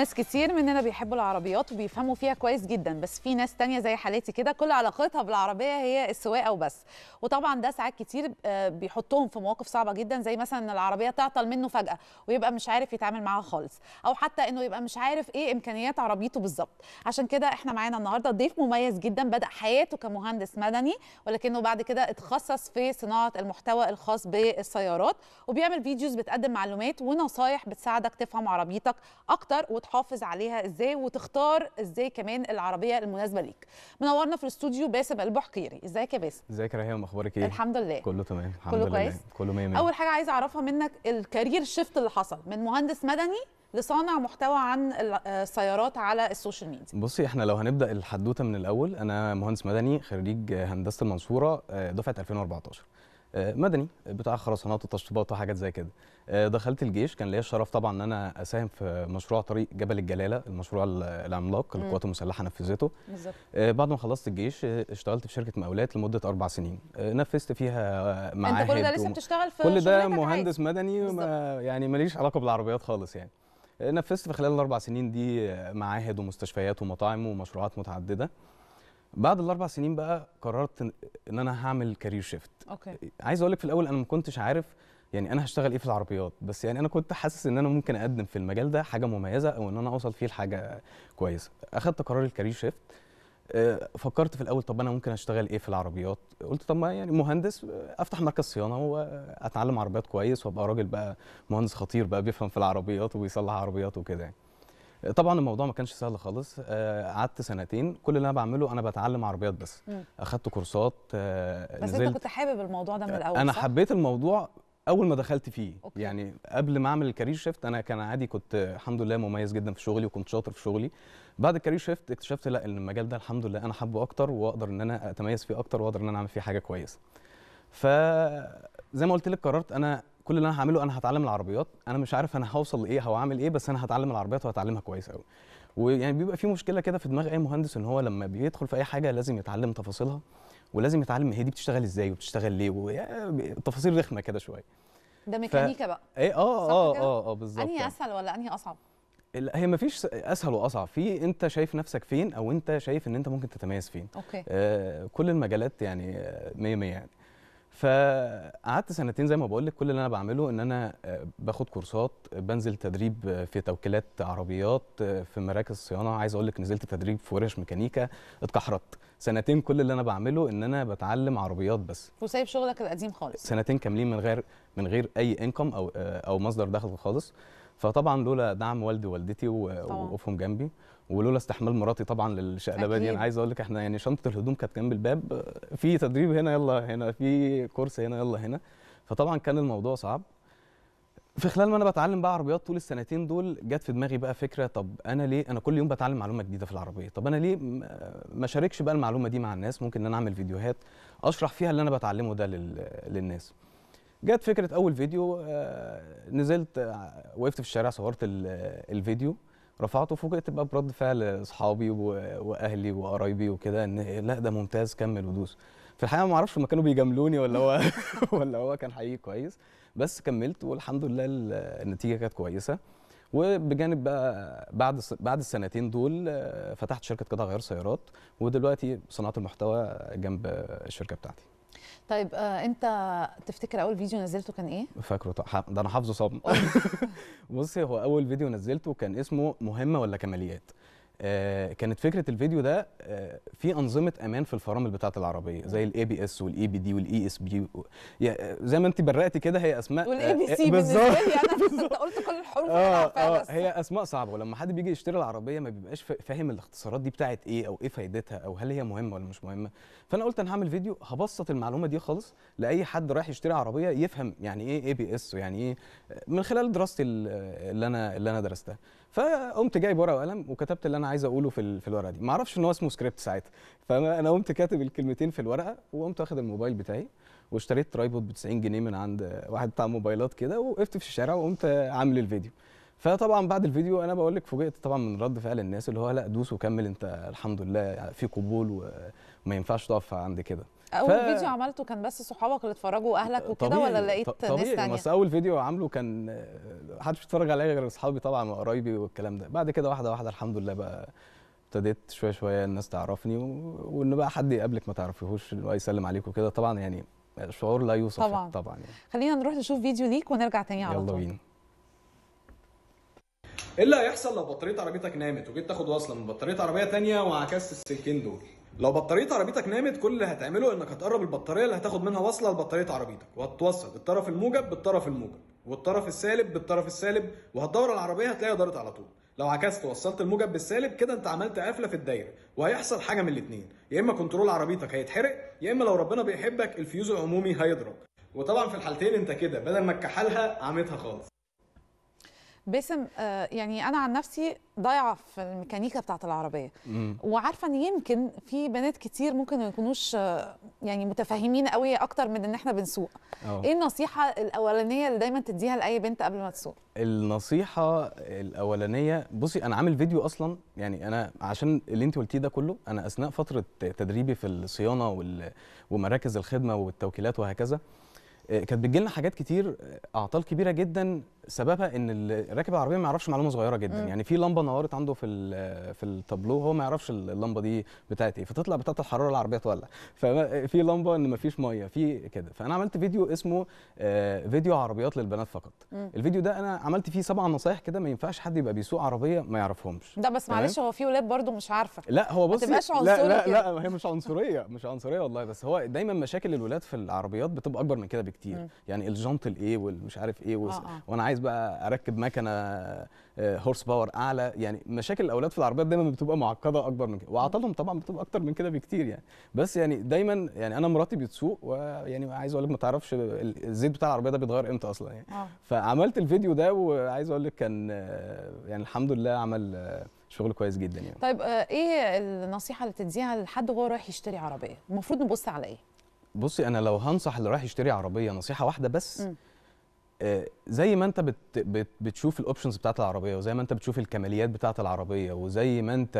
ناس كتير مننا بيحبوا العربيات وبيفهموا فيها كويس جدا بس في ناس تانية زي حالتي كده كل علاقتها بالعربية هي السواقة وبس وطبعا ده ساعات كتير آه، بيحطهم في مواقف صعبة جدا زي مثلا ان العربية تعطل منه فجأة ويبقى مش عارف يتعامل معاها خالص او حتى انه يبقى مش عارف ايه امكانيات عربيته بالظبط عشان كده احنا معانا النهاردة ضيف مميز جدا بدأ حياته كمهندس مدني ولكنه بعد كده اتخصص في صناعة المحتوى الخاص بالسيارات وبيعمل فيديوز بتقدم معلومات ونصايح بتساعدك تفهم عربيتك اكتر وتحط تحافظ عليها ازاي وتختار ازاي كمان العربيه المناسبه ليك منورنا في الاستوديو باسم البحقيري ازيك يا باسم ازيك يا ريهام اخبارك ايه الحمد لله كله تمام الحمد كله كويس كله 100 اول حاجه عايز اعرفها منك الكارير شيفت اللي حصل من مهندس مدني لصانع محتوى عن السيارات على السوشيال ميديا بصي احنا لو هنبدا الحدوته من الاول انا مهندس مدني خريج هندسه المنصوره آه، دفعه 2014 آه، مدني آه، بتاع خرسانات وتشطيبات وحاجات زي كده آه، دخلت الجيش كان ليا الشرف طبعا ان انا اساهم في مشروع طريق جبل الجلاله المشروع العملاق اللي القوات المسلحه نفذته بعد ما خلصت الجيش اشتغلت في شركه مقاولات لمده اربع سنين نفذت فيها معاهد انت كل ده لسه بتشتغل في كل ده مهندس عايز. مدني ما يعني ماليش علاقه بالعربيات خالص يعني نفذت في خلال الاربع سنين دي معاهد ومستشفيات ومطاعم ومشروعات متعدده بعد الاربع سنين بقى قررت ان انا هعمل كارير شيفت اوكي عايز اقول لك في الاول انا ما كنتش عارف يعني انا هشتغل ايه في العربيات بس يعني انا كنت حاسس ان انا ممكن اقدم في المجال ده حاجه مميزه او ان انا اوصل فيه لحاجه كويسه اخدت قرار الكارير آه، شيفت فكرت في الاول طب انا ممكن اشتغل ايه في العربيات قلت طب ما يعني مهندس افتح مركز صيانه واتعلم عربيات كويس وابقى راجل بقى مهندس خطير بقى بيفهم في العربيات وبيصلح عربيات وكده يعني طبعا الموضوع ما كانش سهل خالص آه، قعدت سنتين كل اللي انا بعمله انا بتعلم عربيات بس اخدت كورسات آه، بس نزلت. انت كنت حابب الموضوع ده من الاول انا صح؟ حبيت الموضوع اول ما دخلت فيه أوكي. يعني قبل ما اعمل الكارير شيفت انا كان عادي كنت الحمد لله مميز جدا في شغلي وكنت شاطر في شغلي بعد الكارير شيفت اكتشفت لا ان المجال ده الحمد لله انا حابه اكتر واقدر ان انا اتميز فيه اكتر واقدر ان انا اعمل فيه حاجه كويسه فزي ما قلت لك قررت انا كل اللي انا هعمله انا هتعلم العربيات انا مش عارف انا هوصل لايه او هعمل ايه بس انا هتعلم العربيات وهتعلمها كويس قوي ويعني بيبقى في مشكله كده في دماغ اي مهندس ان هو لما بيدخل في اي حاجه لازم يتعلم تفاصيلها ولازم يتعلم هي دي بتشتغل ازاي وبتشتغل ليه وتفاصيل يعني رخمه كده شويه ده ميكانيكا ف... بقى ايه اه اه اه اه بالظبط انهي يعني. اسهل ولا انهي اصعب لا هي فيش اسهل واصعب في انت شايف نفسك فين او انت شايف ان انت ممكن تتميز فين اوكي آه كل المجالات يعني 100 100 يعني فقعدت سنتين زي ما بقول لك كل اللي انا بعمله ان انا آه، باخد كورسات بنزل تدريب آه، في توكيلات عربيات آه، في مراكز صيانه عايز اقول لك نزلت تدريب في ورش ميكانيكا اتكحرت سنتين كل اللي انا بعمله ان انا بتعلم عربيات بس وسايب شغلك القديم خالص سنتين كاملين من غير من غير اي انكم او او مصدر دخل خالص فطبعا لولا دعم والدي ووالدتي ووقوفهم جنبي ولولا استحمال مراتي طبعا للشقلبه دي انا عايز اقول لك احنا يعني شنطه الهدوم كانت جنب الباب في تدريب هنا يلا هنا في كورس هنا يلا هنا فطبعا كان الموضوع صعب في خلال ما انا بتعلم بقى عربيات طول السنتين دول جت في دماغي بقى فكره طب انا ليه انا كل يوم بتعلم معلومه جديده في العربيه طب انا ليه ما شاركش بقى المعلومه دي مع الناس ممكن ان انا اعمل فيديوهات اشرح فيها اللي انا بتعلمه ده للناس جت فكره اول فيديو آه، نزلت آه، وقفت في الشارع صورت الفيديو رفعته فوجئت بقى برد فعل اصحابي واهلي وقرايبي وكده ان لا ده ممتاز كمل ودوس في الحقيقه ما اعرفش ما كانوا بيجاملوني ولا هو ولا هو كان حقيقي كويس بس كملت والحمد لله النتيجه كانت كويسه وبجانب بقى بعد بعد السنتين دول آه، فتحت شركه قطع غير سيارات ودلوقتي صناعه المحتوى جنب الشركه بتاعتي طيب آه انت تفتكر اول فيديو نزلته كان ايه فاكره طبعا ده انا حافظه صم بصي هو اول فيديو نزلته كان اسمه مهمه ولا كماليات آه، كانت فكره الفيديو ده آه، في انظمه امان في الفرامل بتاعه العربيه زي الاي بي اس والاي بي دي والاي اس بي زي ما انت برقتي كده هي اسماء والاي بي سي بالنسبه انا قلت كل الحروف اه اه هي اسماء صعبه ولما حد بيجي يشتري العربيه ما بيبقاش فاهم الاختصارات دي بتاعت ايه او ايه فايدتها او هل هي مهمه ولا مش مهمه فانا قلت انا هعمل فيديو هبسط المعلومه دي خالص لاي حد رايح يشتري عربيه يفهم يعني ايه اي بي اس ويعني ايه من خلال دراستي اللي انا اللي انا درستها فقمت جايب ورقه وقلم وكتبت اللي انا عايز اقوله في في الورقه دي ما اعرفش ان هو اسمه سكريبت ساعتها فانا قمت كاتب الكلمتين في الورقه وقمت واخد الموبايل بتاعي واشتريت ترايبود ب 90 جنيه من عند واحد بتاع موبايلات كده ووقفت في الشارع وقمت عامل الفيديو فطبعا بعد الفيديو انا بقول لك فوجئت طبعا من رد فعل الناس اللي هو لا دوس وكمل انت الحمد لله في قبول وما ينفعش تقف عند كده اول ف... فيديو عملته كان بس صحابك اللي اتفرجوا واهلك وكده ولا لقيت طبيعي ناس تانية؟ بس اول فيديو عامله كان محدش بيتفرج عليا غير اصحابي طبعا وقرايبي والكلام ده بعد كده واحده واحده الحمد لله بقى ابتديت شويه شويه الناس تعرفني و... وان بقى حد يقابلك ما تعرفيهوش اللي هو يسلم عليك وكده طبعا يعني شعور لا يوصف طبعا طبعا يعني. خلينا نروح نشوف فيديو ليك ونرجع تاني على طول يلا بينا ايه اللي هيحصل لو بطاريه عربيتك نامت وجيت تاخد وصله من بطاريه عربيه ثانيه وعكست السلكين دول لو بطاريه عربيتك نامت كل اللي هتعمله انك هتقرب البطاريه اللي هتاخد منها وصله لبطاريه عربيتك وهتوصل الطرف الموجب بالطرف الموجب والطرف السالب بالطرف السالب وهتدور العربيه هتلاقيها دارت على طول لو عكست وصلت الموجب بالسالب كده انت عملت قفله في الدايره وهيحصل حاجه من الاثنين يا اما كنترول عربيتك هيتحرق يا اما لو ربنا بيحبك الفيوز العمومي هيضرب وطبعا في الحالتين انت كده بدل ما تكحلها عميتها خالص باسم آه، يعني انا عن نفسي ضايعه في الميكانيكا بتاعه العربيه وعارفه ان يمكن في بنات كتير ممكن ما يكونوش آه، يعني متفاهمين قوي اكتر من ان احنا بنسوق أوه. ايه النصيحه الاولانيه اللي دايما تديها لاي بنت قبل ما تسوق النصيحه الاولانيه بصي انا عامل فيديو اصلا يعني انا عشان اللي انت قلتيه ده كله انا اثناء فتره تدريبي في الصيانه ومراكز الخدمه والتوكيلات وهكذا آه، كانت بتجي لنا حاجات كتير اعطال كبيره جدا سببها ان راكب العربيه ما يعرفش معلومه صغيره جدا مم. يعني في لمبه نورت عنده في في التابلو هو ما يعرفش اللمبه دي بتاعت ايه فتطلع بتاعت الحراره العربيه تولع ففي لمبه ان ما فيش ميه في كده فانا عملت فيديو اسمه آه، فيديو عربيات للبنات فقط مم. الفيديو ده انا عملت فيه سبع نصايح كده ما ينفعش حد يبقى بيسوق عربيه ما يعرفهمش ده بس معلش هو في ولاد برضو مش عارفه لا هو بص لا لا, لا, لا هي مش عنصريه مش عنصريه والله بس هو دايما مشاكل الولاد في العربيات بتبقى اكبر من كده بكتير مم. يعني الجنط الايه والمش عارف ايه آه آه. وانا عايز بقى اركب مكنه هورس آه، باور اعلى يعني مشاكل الاولاد في العربيات دايما بتبقى معقده اكبر من كده وعطلهم طبعا بتبقى اكتر من كده بكتير يعني بس يعني دايما يعني انا مراتي بتسوق ويعني عايز اقول لك ما تعرفش الزيت بتاع العربيه ده بيتغير امتى اصلا يعني آه. فعملت الفيديو ده وعايز اقول لك كان آه، يعني الحمد لله عمل شغل كويس جدا يعني طيب ايه النصيحه اللي تديها لحد وهو رايح يشتري عربيه المفروض نبص على ايه بصي انا لو هنصح اللي رايح يشتري عربيه نصيحه واحده بس م. آه، زي ما انت بت بت بتشوف الاوبشنز بتاعت العربيه وزي ما انت بتشوف الكماليات بتاعت العربيه وزي ما انت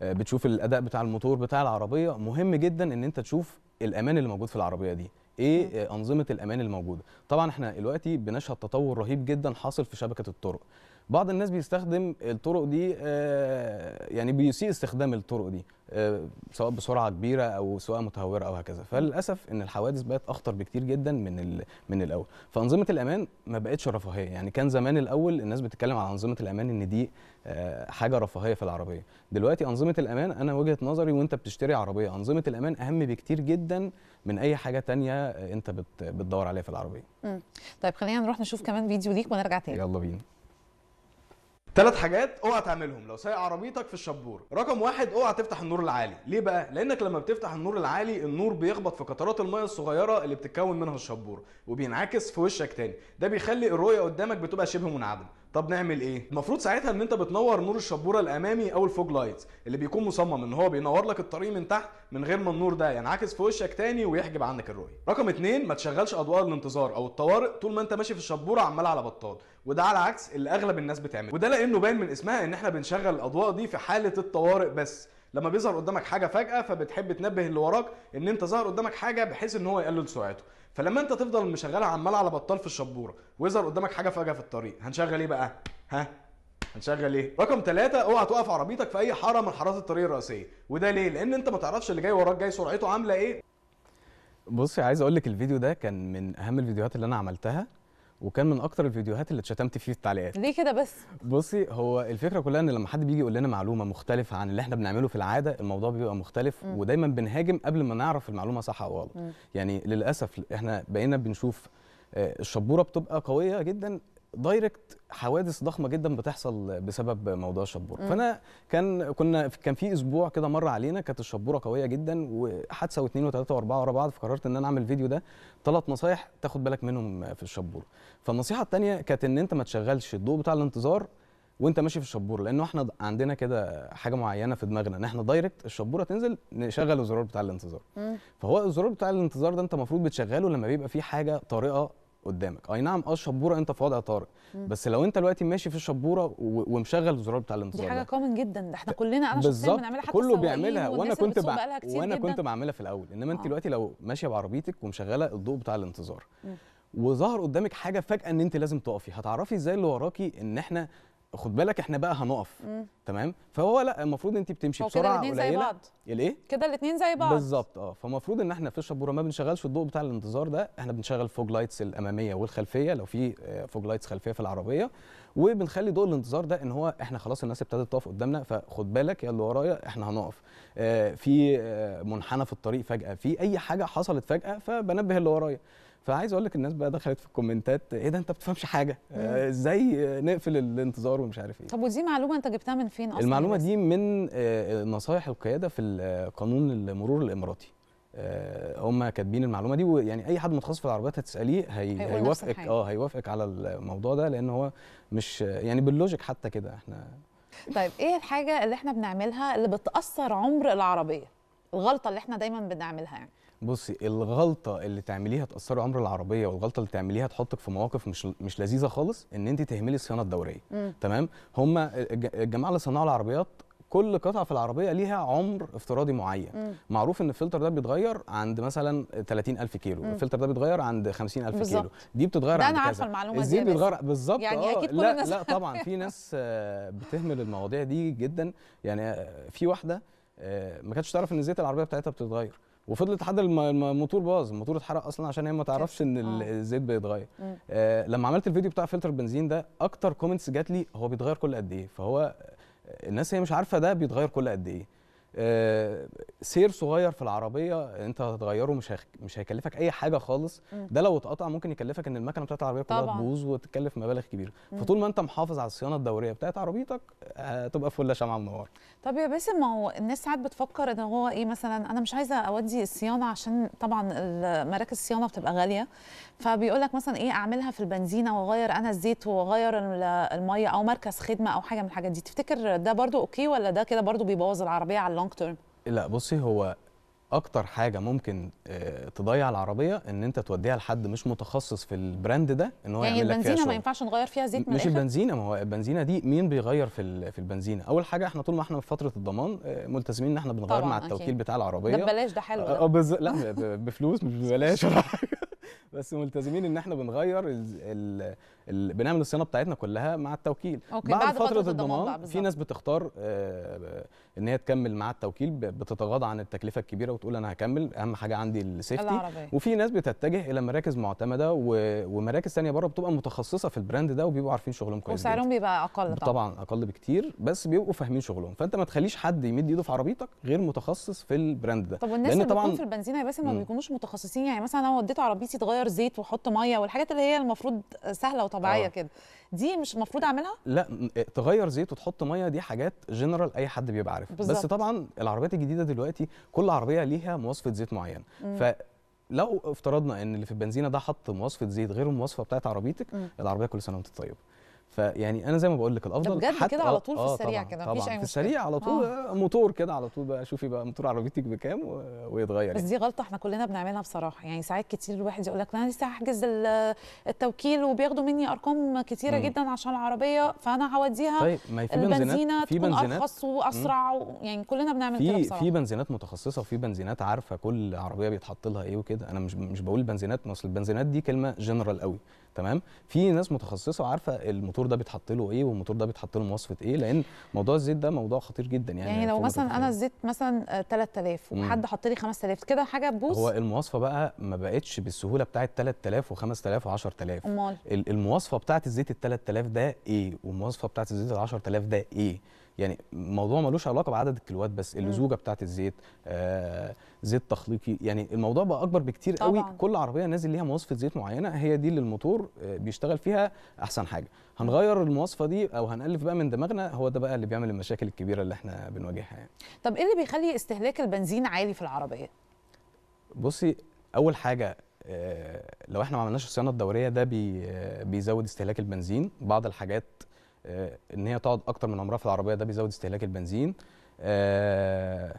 آه، بتشوف الاداء بتاع الموتور بتاع العربيه مهم جدا ان انت تشوف الامان اللي موجود في العربيه دي ايه آه، انظمه الامان الموجوده طبعا احنا دلوقتي بنشهد تطور رهيب جدا حاصل في شبكه الطرق بعض الناس بيستخدم الطرق دي آه، يعني بيسيء استخدام الطرق دي آه، سواء بسرعه كبيره او سواء متهوره او هكذا فللاسف ان الحوادث بقت اخطر بكتير جدا من من الاول فانظمه الامان ما بقتش رفاهيه يعني كان زمان الاول الناس بتتكلم على انظمه الامان ان دي آه، حاجه رفاهيه في العربيه دلوقتي انظمه الامان انا وجهه نظري وانت بتشتري عربيه انظمه الامان اهم بكتير جدا من اي حاجه تانية انت بتدور عليها في العربيه طيب خلينا نروح نشوف كمان فيديو ليك ونرجع تاني يلا بينا ثلاث حاجات اوعى تعملهم لو سايق عربيتك في الشبور رقم واحد اوعى تفتح النور العالي ليه بقى لانك لما بتفتح النور العالي النور بيخبط في قطرات الميه الصغيره اللي بتتكون منها الشبور وبينعكس في وشك تاني ده بيخلي الرؤيه قدامك بتبقى شبه منعدمه طب نعمل ايه المفروض ساعتها ان انت بتنور نور الشبوره الامامي او الفوج لايتس اللي بيكون مصمم ان هو بينور لك الطريق من تحت من غير ما النور ده ينعكس في وشك تاني ويحجب عنك الرؤيه رقم اتنين ما تشغلش اضواء الانتظار او الطوارئ طول ما انت ماشي في الشبوره عمال على بطال وده على عكس اللي اغلب الناس بتعمله وده لانه باين من اسمها ان احنا بنشغل الاضواء دي في حاله الطوارئ بس لما بيظهر قدامك حاجه فجاه فبتحب تنبه اللي وراك ان انت ظهر قدامك حاجه بحيث ان هو يقلل سرعته فلما انت تفضل مشغل عمال على بطال في الشبوره ويظهر قدامك حاجه فجاه في الطريق هنشغل ايه بقى ها هنشغل ايه رقم ثلاثة اوعى توقف عربيتك في اي حاره من حارات الطريق الرئيسيه وده ليه لان انت ما تعرفش اللي جاي وراك جاي سرعته عامله ايه بصي عايز اقول لك الفيديو ده كان من اهم الفيديوهات اللي انا عملتها وكان من اكتر الفيديوهات اللي اتشتمت فيه في التعليقات ليه كده بس بصي هو الفكره كلها ان لما حد بيجي يقول لنا معلومه مختلفه عن اللي احنا بنعمله في العاده الموضوع بيبقى مختلف م. ودايما بنهاجم قبل ما نعرف المعلومه صح او غلط يعني للاسف احنا بقينا بنشوف آه، الشبوره بتبقى قويه جدا دايركت حوادث ضخمه جدا بتحصل بسبب موضوع الشبوره فانا كان كنا كان في اسبوع كده مر علينا كانت الشبوره قويه جدا وحادثه واثنين وثلاثه واربعه ورا بعض فقررت ان انا اعمل فيديو ده ثلاث نصايح تاخد بالك منهم في الشبوره فالنصيحه الثانيه كانت ان انت ما تشغلش الضوء بتاع الانتظار وانت ماشي في الشبوره لانه احنا عندنا كده حاجه معينه في دماغنا ان احنا دايركت الشبوره تنزل نشغل الزرار بتاع الانتظار فهو الزرار بتاع الانتظار ده انت المفروض بتشغله لما بيبقى في حاجه طارئه قدامك اي نعم اه الشبوره انت في وضع طارئ بس لو انت دلوقتي ماشي في الشبوره ومشغل الزرار بتاع الانتظار دي حاجه كومن جدا ده احنا كلنا انا شخصيا بنعملها حتى كله بيعملها وانا كنت بع... وانا جداً. كنت بعملها في الاول انما انت آه. دلوقتي لو ماشيه بعربيتك ومشغله الضوء بتاع الانتظار وظهر قدامك حاجه فجاه ان انت لازم تقفي هتعرفي ازاي اللي وراكي ان احنا خد بالك احنا بقى هنقف مم. تمام فهو لا المفروض انت بتمشي بسرعه كده الاثنين زي بعض الايه كده الاثنين زي بعض بالظبط اه فالمفروض ان احنا في الشبوره ما بنشغلش الضوء بتاع الانتظار ده احنا بنشغل فوج لايتس الاماميه والخلفيه لو في آه، فوج لايتس خلفيه في العربيه وبنخلي ضوء الانتظار ده ان هو احنا خلاص الناس ابتدت تقف قدامنا فخد بالك يا اللي ورايا احنا هنقف آه، في آه، منحنى في الطريق فجاه في اي حاجه حصلت فجاه فبنبه اللي ورايا فعايز اقول لك الناس بقى دخلت في الكومنتات ايه ده انت ما بتفهمش حاجه آه، ازاي آه نقفل الانتظار ومش عارف ايه طب ودي معلومه انت جبتها من فين اصلا المعلومه يعني دي من آه نصايح القياده في آه، قانون المرور الاماراتي آه هم كاتبين المعلومه دي ويعني اي حد متخصص في العربيات هتساليه هي هيوافقك اه هيوافقك على الموضوع ده لان هو مش يعني باللوجيك حتى كده احنا طيب ايه الحاجه اللي احنا بنعملها اللي بتاثر عمر العربيه الغلطه اللي احنا دايما بنعملها يعني بصي الغلطه اللي تعمليها تاثري عمر العربيه والغلطه اللي تعمليها تحطك في مواقف مش مش لذيذه خالص ان انت تهملي الصيانه الدوريه مم. تمام هم الجماعه اللي صنعوا العربيات كل قطعه في العربيه ليها عمر افتراضي معين مم. معروف ان الفلتر ده بيتغير عند مثلا 30000 كيلو مم. الفلتر ده بيتغير عند 50000 بالزبط. كيلو دي بتتغير عند كذا المعلومه دي بيتغير بالظبط يعني اكيد آه، كل لا الناس لا طبعا في ناس آه، بتهمل المواضيع دي جدا يعني آه، في واحده ما كانتش تعرف ان زيت العربيه بتاعتها بتتغير وفضلت لحد الموتور باظ الموتور اتحرق اصلا عشان هي ما تعرفش ان آه. الزيت بيتغير آه لما عملت الفيديو بتاع فلتر البنزين ده اكتر كومنتس جات لي هو بيتغير كل قد ايه فهو الناس هي مش عارفه ده بيتغير كل قد ايه آه، سير صغير في العربيه انت هتغيره مش هيخ... مش هيكلفك اي حاجه خالص ده لو اتقطع ممكن يكلفك ان المكنه بتاعت العربيه كلها تبوظ وتتكلف مبالغ كبيره فطول ما انت محافظ على الصيانه الدوريه بتاعت عربيتك هتبقى فله شمعه منوره طب يا باسم ما هو الناس ساعات بتفكر ان هو ايه مثلا انا مش عايزه اودي الصيانه عشان طبعا مراكز الصيانه بتبقى غاليه فبيقول لك مثلا ايه اعملها في البنزينه واغير انا الزيت واغير الميه او مركز خدمه او حاجه من الحاجات دي تفتكر ده برضو اوكي ولا ده كده برضو بيبوظ العربيه على لونج تيرم لا بصي هو اكتر حاجه ممكن آه، تضيع العربيه ان انت توديها لحد مش متخصص في البراند ده ان هو يعني يعمل لك فيها البنزينه ما ينفعش نغير فيها زيت من مش البنزينه ما هو البنزينه دي مين بيغير في في البنزينه اول حاجه احنا طول ما احنا في فتره الضمان آه، ملتزمين ان احنا بنغير مع التوكيل أكيد. بتاع العربيه ده ببلاش ده حلو آه، ده لا بفلوس مش ببلاش ولا حاجه بس ملتزمين ان احنا بنغير الـ الـ الـ بنعمل الصيانه بتاعتنا كلها مع التوكيل أوكي. بعد, بعد فتره, فترة الضمان في ناس بتختار آه ان هي تكمل مع التوكيل بتتغاضى عن التكلفه الكبيره وتقول انا هكمل اهم حاجه عندي السيفتي وفي ناس بتتجه الى مراكز معتمده ومراكز ثانيه بره بتبقى متخصصه في البراند ده وبيبقوا عارفين شغلهم كويس وسعرهم بيبقى اقل طبعا طبعا اقل بكتير بس بيبقوا فاهمين شغلهم فانت ما تخليش حد يمد ايده في عربيتك غير متخصص في البراند ده طب والناس اللي طبعا في البنزينه يا باسم ما بيكونوش متخصصين يعني مثلا انا وديت عربيتي تغير غير زيت واحط ميه والحاجات اللي هي المفروض سهله وطبيعيه آه. كده دي مش المفروض اعملها لا إيه، تغير زيت وتحط ميه دي حاجات جنرال اي حد بيبقى عارفها بس طبعا العربيات الجديده دلوقتي كل عربيه ليها مواصفه زيت معين ف لو افترضنا ان اللي في البنزينه ده حط مواصفه زيت غير المواصفه بتاعت عربيتك العربيه كل سنه وانت طيبه فيعني انا زي ما بقول لك الافضل ده بجد كده على طول في آه، آه، السريع آه كده مفيش اي مشكله في السريع على طول آه. آه. موتور كده على طول بقى شوفي بقى موتور عربيتك بكام ويتغير يعني. بس يعني. دي غلطه احنا كلنا بنعملها بصراحه يعني ساعات كتير الواحد يقول لك انا لسه هحجز التوكيل وبياخدوا مني ارقام كتيره جدا عشان العربيه فانا هوديها طيب ما في بنزينات في بنزينات ارخص واسرع يعني كلنا بنعمل كده بصراحه في بنزينات متخصصه وفي بنزينات عارفه كل عربيه بيتحط لها ايه وكده انا مش مش بقول بنزينات مصر البنزينات دي كلمه جنرال قوي تمام في ناس متخصصه وعارفه الموتور ده بيتحط له ايه والموتور ده بيتحط له مواصفه ايه لان موضوع الزيت ده موضوع خطير جدا يعني يعني لو مثلا انا الزيت مثلا 3000 وحد حط لي 5000 كده حاجه تبوظ هو المواصفه بقى ما بقتش بالسهوله بتاعه 3000 و5000 و10000 امال المواصفه بتاعه الزيت ال 3000 ده ايه والمواصفه بتاعه الزيت ال 10000 ده ايه يعني الموضوع ملوش علاقه بعدد الكيلوات بس اللزوجه بتاعه الزيت آه زيت تخليقي يعني الموضوع بقى اكبر بكتير قوي طبعا. كل عربيه نازل ليها مواصفه زيت معينه هي دي اللي الموتور آه، بيشتغل فيها احسن حاجه هنغير المواصفه دي او هنالف بقى من دماغنا هو ده بقى اللي بيعمل المشاكل الكبيره اللي احنا بنواجهها يعني. طب ايه اللي بيخلي استهلاك البنزين عالي في العربيه بصي اول حاجه آه، لو احنا ما عملناش الصيانه الدوريه ده آه، بيزود استهلاك البنزين بعض الحاجات آه، ان هي تقعد اكتر من عمرها في العربيه ده بيزود استهلاك البنزين آه،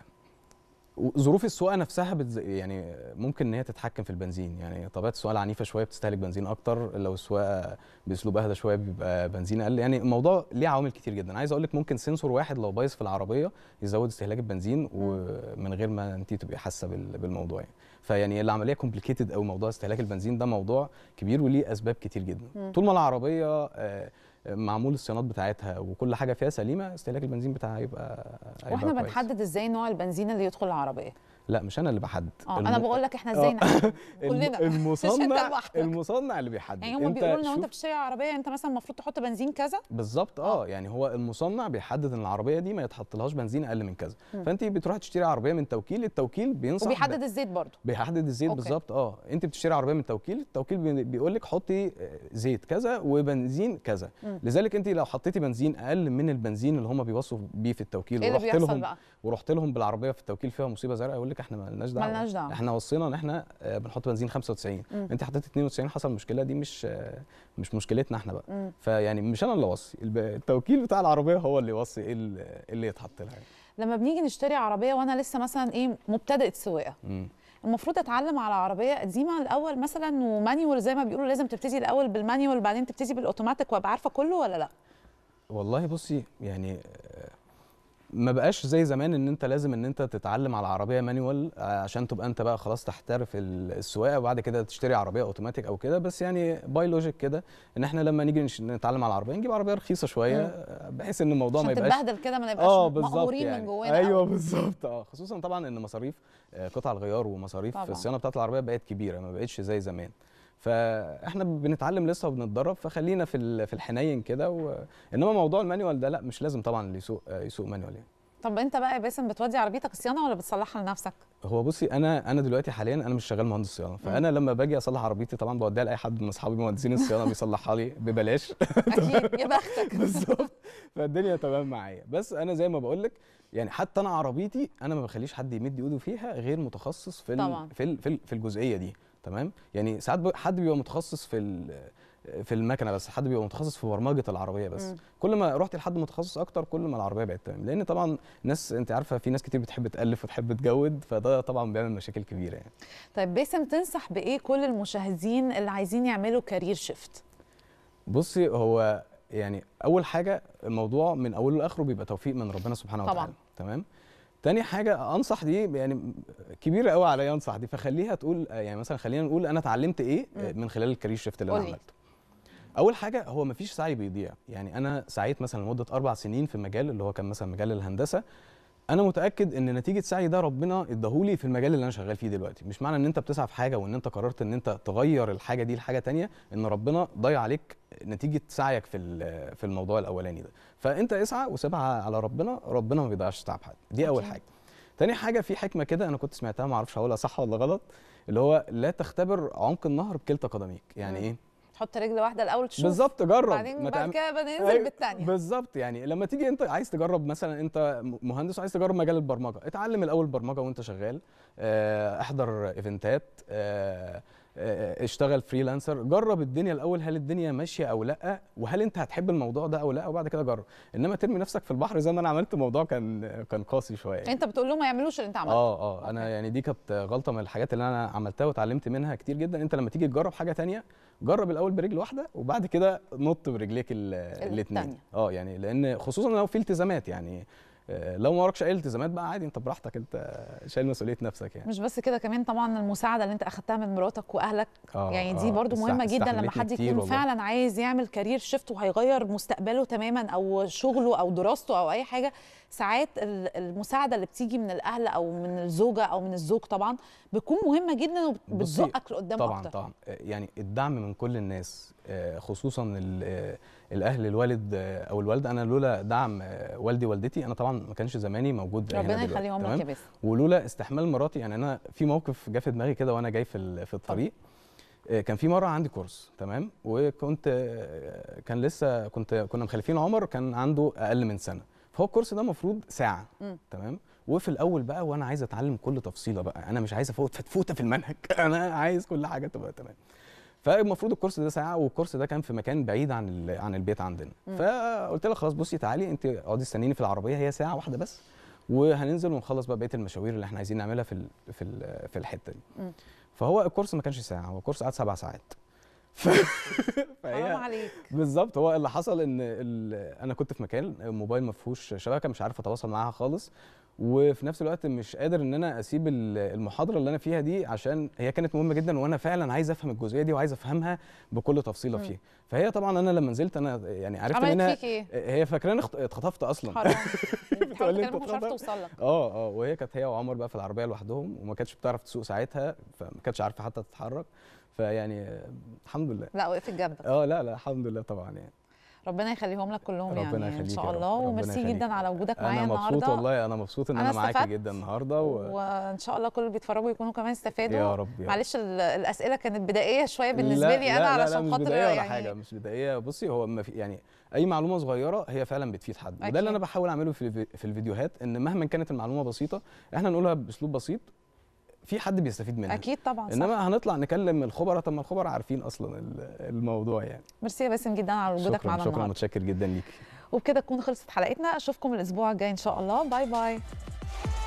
ظروف السواقه نفسها بتز... يعني ممكن ان هي تتحكم في البنزين يعني طبيعه السواقه العنيفه شويه بتستهلك بنزين اكتر لو السواقه باسلوب اهدى شويه بيبقى بنزين اقل يعني الموضوع ليه عوامل كتير جدا عايز اقول لك ممكن سنسور واحد لو بايظ في العربيه يزود استهلاك البنزين ومن غير ما انت تبقي حاسه بالموضوع يعني فيعني العمليه كومبليكيتد او موضوع استهلاك البنزين ده موضوع كبير وليه اسباب كتير جدا طول ما العربيه آه معمول الصيانات بتاعتها وكل حاجه فيها سليمه استهلاك البنزين بتاعها يبقى واحنا بنحدد ازاي نوع البنزين اللي يدخل العربيه لا مش انا اللي بحدد اه الم... انا بقول لك احنا آه، ازاي كلنا المصنع المصنع اللي بيحدد يعني هم بيقولوا لنا وانت بتشتري عربيه انت مثلا المفروض تحط بنزين كذا بالظبط آه،, اه يعني هو المصنع بيحدد ان العربيه دي ما يتحطلهاش بنزين اقل من كذا فانت بتروح تشتري عربيه من توكيل التوكيل بينصح وبيحدد الزيت برضه بيحدد الزيت بالظبط اه انت بتشتري عربيه من توكيل التوكيل بيقول لك حطي آه، زيت كذا وبنزين كذا لذلك انت لو حطيتي بنزين اقل من البنزين اللي هم بيوصوا بيه في التوكيل إيه ورحت لهم ورحت لهم بالعربيه في التوكيل فيها مصيبه زرقاء يقول لك لك احنا لناش دعوه مالناش دعوه احنا وصينا ان احنا آه، بنحط بنزين 95 مم. انت حطيت 92 حصل مشكله دي مش آه، مش مشكلتنا احنا بقى فيعني مش انا اللي اوصي التوكيل بتاع العربيه هو اللي يوصي إيه, ايه اللي يتحط لها يعني. لما بنيجي نشتري عربيه وانا لسه مثلا ايه مبتدئه سواقه المفروض اتعلم على عربيه قديمه الاول مثلا ومانيوال زي ما بيقولوا لازم تبتدي الاول بالمانيوال بعدين تبتدي بالاوتوماتيك وابقى عارفه كله ولا لا والله بصي يعني آه، ما بقاش زي زمان ان انت لازم ان انت تتعلم على عربيه مانيوال عشان تبقى انت بقى خلاص تحترف السواقه وبعد كده تشتري عربيه اوتوماتيك او كده بس يعني باي لوجيك كده ان احنا لما نيجي نتعلم على العربيه نجيب عربيه رخيصه شويه بحيث ان الموضوع ما يبقاش تتبهدل كده ما نبقاش آه مقهورين يعني. من جوانا ايوه بالظبط اه خصوصا طبعا ان مصاريف آه، قطع الغيار ومصاريف الصيانه بتاعه العربيه بقت كبيره ما بقتش زي زمان فاحنا بنتعلم لسه وبنتدرب فخلينا في في الحنين كده وانما انما موضوع المانيوال ده لا مش لازم طبعا اللي يسوق يسوق مانيوال يعني طب انت بقى يا باسم بتودي عربيتك الصيانه ولا بتصلحها لنفسك هو بصي انا انا دلوقتي حاليا انا مش شغال مهندس صيانه فانا لما باجي اصلح عربيتي طبعا بوديها لاي حد من اصحابي مهندسين الصيانه بيصلحها لي ببلاش اكيد يا بختك بالظبط فالدنيا تمام معايا بس انا زي ما بقول لك يعني حتى انا عربيتي انا ما بخليش حد يمد ايده فيها غير متخصص في طبعا. في في الجزئيه دي تمام يعني ساعات حد بيبقى متخصص في في المكنه بس حد بيبقى متخصص في برمجه العربيه بس م. كل ما رحت لحد متخصص اكتر كل ما العربيه بقت تمام لان طبعا ناس انت عارفه في ناس كتير بتحب تالف وتحب تجود فده طبعا بيعمل مشاكل كبيره يعني طيب باسم تنصح بايه كل المشاهدين اللي عايزين يعملوا كارير شيفت بصي هو يعني اول حاجه الموضوع من اوله لاخره بيبقى توفيق من ربنا سبحانه طبعًا. وتعالى تمام تاني حاجه انصح دي يعني كبيره قوي عليا انصح دي فخليها تقول يعني مثلا خلينا نقول انا اتعلمت ايه من خلال الكارير شيفت اللي انا عملته اول حاجه هو مفيش سعي بيضيع يعني انا سعيت مثلا لمده اربع سنين في مجال اللي هو كان مثلا مجال الهندسه انا متاكد ان نتيجه سعي ده ربنا اداهولي في المجال اللي انا شغال فيه دلوقتي مش معنى ان انت بتسعى في حاجه وان انت قررت ان انت تغير الحاجه دي لحاجه تانية ان ربنا ضيع عليك نتيجه سعيك في في الموضوع الاولاني ده فانت اسعى وسيبها على ربنا ربنا ما بيضيعش تعب حد دي اول حاجه تاني حاجه في حكمه كده انا كنت سمعتها ما اعرفش هقولها صح ولا غلط اللي هو لا تختبر عمق النهر بكلتا قدميك يعني ايه تحط رجل واحده الاول تشوف بالظبط جرب بعدين بعد كده بننزل أيوة، بالثانيه بالظبط يعني لما تيجي انت عايز تجرب مثلا انت مهندس عايز تجرب مجال البرمجه اتعلم الاول برمجه وانت شغال آه، احضر ايفنتات أه آه، اشتغل فريلانسر جرب الدنيا الاول هل الدنيا ماشيه او لا وهل انت هتحب الموضوع ده او لا وبعد كده جرب انما ترمي نفسك في البحر زي ما انا عملت الموضوع كان كان قاسي شويه انت بتقول لهم ما يعملوش اللي انت عملته اه اه انا يعني دي كانت غلطه من الحاجات اللي انا عملتها وتعلمت منها كتير جدا انت لما تيجي تجرب حاجه ثانيه جرب الاول برجل واحده وبعد كده نط برجليك الاثنين اه يعني لان خصوصا لو في التزامات يعني آه، لو ما وراكش اي التزامات بقى عادي انت براحتك انت شايل مسؤوليه نفسك يعني مش بس كده كمان طبعا المساعده اللي انت اخدتها من مراتك واهلك آه يعني دي آه برضو مهمه جدا لما حد يكون والله. فعلا عايز يعمل كارير شيفت وهيغير مستقبله تماما او شغله او دراسته او اي حاجه ساعات المساعده اللي بتيجي من الاهل او من الزوجه او من الزوج طبعا بتكون مهمه جدا وبتزقك لقدام طبعا أكتر. طبعا آه، يعني الدعم من كل الناس آه، خصوصا آه، الاهل الوالد او الوالده انا لولا دعم والدي والدتي انا طبعا ما كانش زماني موجود ربنا يخليهم لك يا باسم ولولا استحمال مراتي يعني انا في موقف جه في دماغي كده وانا جاي في في الطريق كان في مره عندي كورس تمام وكنت كان لسه كنت كنا مخلفين عمر كان عنده اقل من سنه هو الكورس ده المفروض ساعه م. تمام وفي الاول بقى وانا عايز اتعلم كل تفصيله بقى انا مش عايز افوت فتفوته في المنهج انا عايز كل حاجه تبقى تمام فالمفروض الكورس ده ساعه والكورس ده كان في مكان بعيد عن عن البيت عندنا م. فقلت لها خلاص بصي تعالي انت اقعدي استنيني في العربيه هي ساعه واحده بس وهننزل ونخلص بقى بقيه المشاوير اللي احنا عايزين نعملها في الـ في الـ في الحته دي م. فهو الكورس ما كانش ساعه هو الكورس قعد سبع ساعات ف... فهي عليك بالظبط هو اللي حصل ان ال... انا كنت في مكان الموبايل ما فيهوش شبكه مش عارف اتواصل معاها خالص وفي نفس الوقت مش قادر ان انا اسيب المحاضره اللي انا فيها دي عشان هي كانت مهمه جدا وانا فعلا عايز افهم الجزئيه دي وعايز افهمها بكل تفصيله فيها فهي طبعا انا لما نزلت انا يعني عرفت ان انا إيه؟ هي فاكراني اتخطفت اصلا حرام يعني بتقول لي مش عارفه توصل لك اه اه وهي كانت هي وعمر بقى في العربيه لوحدهم وما كانتش بتعرف تسوق ساعتها فما كانتش عارفه حتى تتحرك فيعني الحمد لله لا وقفت جنبك اه لا لا الحمد لله طبعا يعني ربنا يخليهم لك كلهم يعني. ربنا يعني يخليك ان شاء الله وميرسي جدا على وجودك معايا النهارده انا مبسوط والله انا مبسوط ان انا, أنا معاكي جدا النهارده و... وان شاء الله كل اللي بيتفرجوا يكونوا كمان استفادوا يا رب يا معلش الاسئله كانت بدائيه شويه بالنسبه لا لي انا لا علشان خاطر يعني بدائيه ولا يعني حاجه مش بدائيه بصي هو ما في يعني اي معلومه صغيره هي فعلا بتفيد حد وده اللي انا بحاول اعمله في الفيديوهات ان مهما كانت المعلومه بسيطه احنا نقولها باسلوب بسيط في حد بيستفيد منها اكيد طبعا انما صح. هنطلع نكلم الخبراء طب ما الخبراء عارفين اصلا الموضوع يعني ميرسي يا باسم جدا على وجودك معانا شكرا متشكر جدا ليك وبكده تكون خلصت حلقتنا اشوفكم الاسبوع الجاي ان شاء الله باي باي